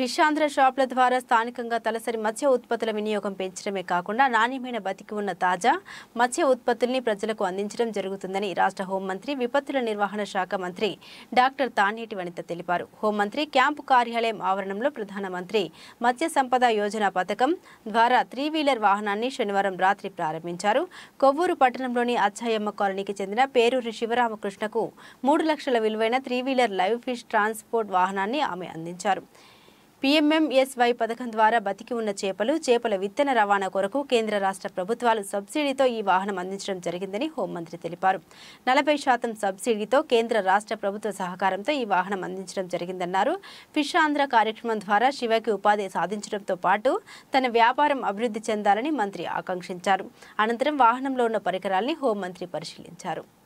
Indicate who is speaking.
Speaker 1: ఫిషాంధ్ర షాపుల ద్వారా స్థానికంగా తలసరి మత్స్య ఉత్పత్తుల వినియోగం పెంచడమే కాకుండా నాణ్యమైన బతికి ఉన్న తాజా మత్స్య ఉత్పత్తుల్ని ప్రజలకు అందించడం జరుగుతుందని రాష్ట్ర హోంమంత్రి విపత్తుల నిర్వహణ శాఖ మంత్రి డాక్టర్ తానేటి వనిత తెలిపారు హోంమంత్రి క్యాంపు కార్యాలయం ఆవరణంలో ప్రధానమంత్రి మత్స్య సంపద యోజన పథకం ద్వారా త్రీ వీలర్ వాహనాన్ని శనివారం రాత్రి ప్రారంభించారు కొవ్వూరు పట్టణంలోని అచ్చాయమ్మ కాలనీకి చెందిన పేరూరి శివరామకృష్ణకు మూడు లక్షల విలువైన three wheeler live fish transport వాహనాన్ని ఆమె అందించారు పీఎంఎంఎస్వై పథకం ద్వారా బతికి ఉన్న చేపలు చేపల విత్తన రవాణా కొరకు కేంద్ర రాష్ట్ర ప్రభుత్వాలు సబ్సిడీతో ఈ వాహనం అందించడం జరిగిందని హోంమంత్రి తెలిపారు నలభై శాతం సబ్సిడీతో కేంద్ర రాష్ట్ర ప్రభుత్వ సహకారంతో ఈ వాహనం అందించడం జరిగిందన్నారు ఫిష్ ఆంధ్ర కార్యక్రమం ద్వారా శివకి ఉపాధి సాధించడంతో పాటు తన వ్యాపారం అభివృద్ధి చెందాలని మంత్రి ఆకాంక్షించారు అనంతరం వాహనంలో ఉన్న పరికరాల్ని హోంమంత్రి పరిశీలించారు